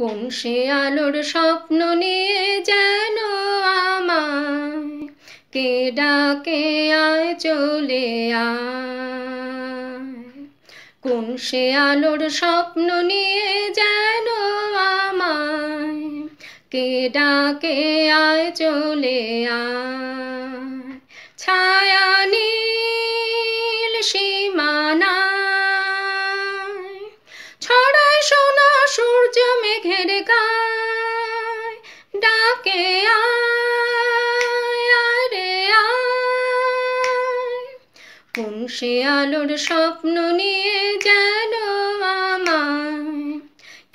কোন সে আলোর স্বপ্ন নিয়ে যেন আমায় কে ডাকে আয় চলে আয় কোন সে আলোর স্বপ্ন নিয়ে যেন আমায় কে ডাকে আয় চলে আয় ছায়া নীল সীমানা ডাকে আরে কোন সে আলোর স্বপ্ন নিয়ে যেন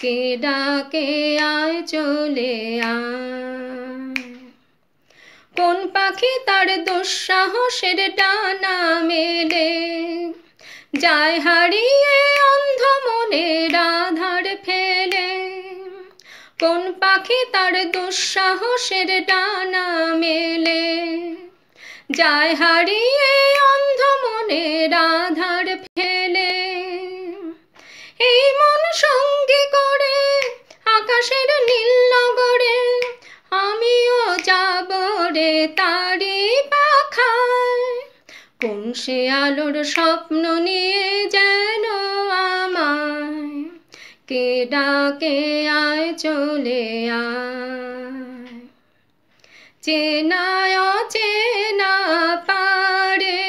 কে ডাকে আয় চলে কোন পাখি তার দুঃসাহসের টানা মেলে যায় হারিয়ে অন্ধ মনে রাধার ফে কোন পাখি তার দুঃসাহসের টানা মেলে যায় হারিয়ে অন্ধ মনে রাধার ফেলে এই মন সঙ্গী করে আকাশের নীল নগরে আমিও যাব রে তারি পাখায় কোন সে আলোর স্বপ্ন নিয়ে যেন কে ডাকে আয় চলে আয় চেনায় চেনা পারে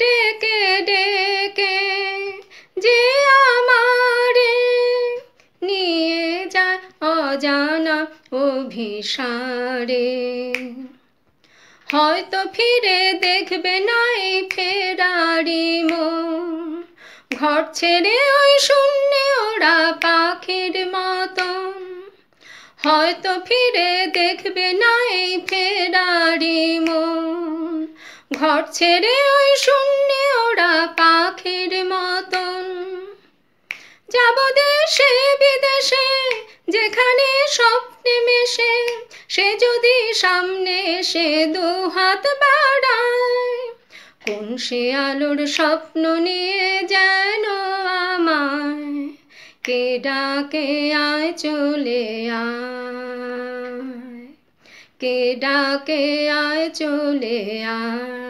ডেকে ডেকে যে আমারে নিয়ে যায় অজানা অভিসারে হয়তো ফিরে দেখবে নাই ফেরারি মো ঘর ছেড়ে ওই শূন্য ওরা পাখির মতন হয়তো ফিরে দেখবে না এই ফেরারি মন ঘর ছেড়ে ওই শূন্য ওরা পাখির মতন যাব দেশে বিদেশে যেখানে স্বপ্নে মেশে সে যদি সামনে এসে দু হাত বাড়ায় কোন সে আলোর স্বপ্ন নিয়ে যেন আমায় কে ডাকে আয় চলে আয় কে ডাকে আয় চলে আয়